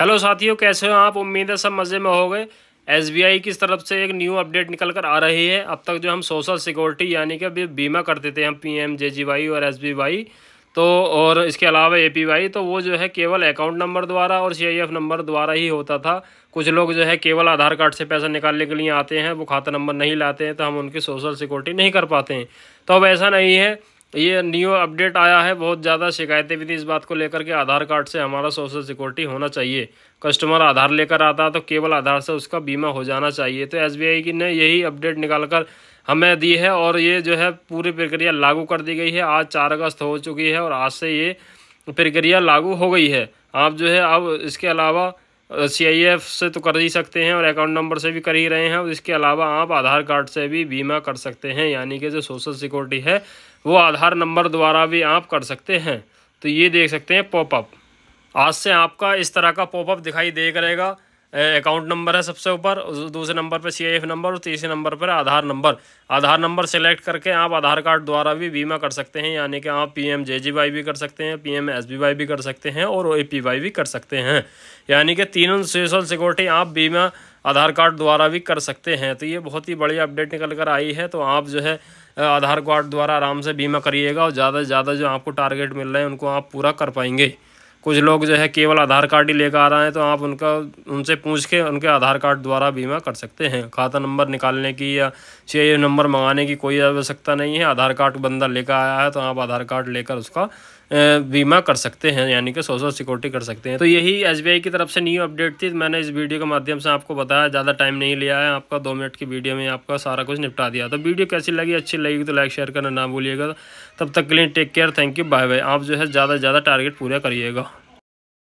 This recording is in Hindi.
हेलो साथियों कैसे हो आप उम्मीद है सब मज़े में हो गए एस की तरफ से एक न्यू अपडेट निकल कर आ रही है अब तक जो हम सोशल सिक्योरिटी यानी कि अभी बीमा करते थे हम पीएम जेजीवाई और एस तो और इसके अलावा ए तो वो जो है केवल अकाउंट नंबर द्वारा और सी नंबर द्वारा ही होता था कुछ लोग जो है केवल आधार कार्ड से पैसा निकालने के लिए आते हैं वो खाता नंबर नहीं लाते हैं तो हम उनकी सोशल सिक्योरिटी नहीं कर पाते हैं तो अब ऐसा नहीं है ये न्यू अपडेट आया है बहुत ज़्यादा शिकायतें भी थी इस बात को लेकर के आधार कार्ड से हमारा सोशल सिक्योरिटी होना चाहिए कस्टमर आधार लेकर आता तो केवल आधार से उसका बीमा हो जाना चाहिए तो एस की ने यही अपडेट निकाल कर हमें दी है और ये जो है पूरी प्रक्रिया लागू कर दी गई है आज चार अगस्त हो चुकी है और आज से ये प्रक्रिया लागू हो गई है आप जो है अब इसके अलावा सीआईएफ से तो कर ही सकते हैं और अकाउंट नंबर से भी कर ही रहे हैं और इसके अलावा आप आधार कार्ड से भी बीमा कर सकते हैं यानी कि जो सोशल सिक्योरिटी है वो आधार नंबर द्वारा भी आप कर सकते हैं तो ये देख सकते हैं पॉपअप आज से आपका इस तरह का पॉपअप दिखाई देख रहेगा अकाउंट नंबर है सबसे ऊपर दूसरे नंबर पर सी नंबर और तीसरे नंबर पर Aadhaar number Aadhaar number select करके आप आधार कार्ड द्वारा भी बीमा कर सकते हैं यानी कि आप पी एम भी कर सकते हैं पी एम भी कर सकते हैं और ओ भी कर सकते हैं यानी कि तीनों सोशल सिक्योरिटी आप बीमा आधार कार्ड द्वारा भी कर सकते हैं तो ये बहुत ही बड़ी अपडेट निकल कर आई है तो आप जो है आधार कार्ड द्वारा आराम से बीमा करिएगा और ज़्यादा से ज़्यादा जो आपको टारगेट मिल रहे हैं उनको आप पूरा कर पाएंगे कुछ लोग जो है केवल आधार कार्ड ही लेकर आ रहे हैं तो आप उनका उनसे पूछ के उनके आधार कार्ड द्वारा बीमा कर सकते हैं खाता नंबर निकालने की या सी नंबर मंगाने की कोई आवश्यकता नहीं है आधार कार्ड बंदा लेकर आया है तो आप आधार कार्ड लेकर उसका बीमा कर सकते हैं यानी कि सोशल सिक्योरिटी कर सकते हैं तो यही एस की तरफ से न्यू अपडेट थी मैंने इस वीडियो के माध्यम से आपको बताया ज़्यादा टाइम नहीं लिया है आपका दो मिनट की वीडियो में आपका सारा कुछ निपटा दिया तो वीडियो कैसी लगी अच्छी लगी तो लाइक शेयर करना ना भूलिएगा तब तक के लिए take care thank you bye bye आप जो है ज़्यादा से ज़्यादा टारगेट पूरा करिएगा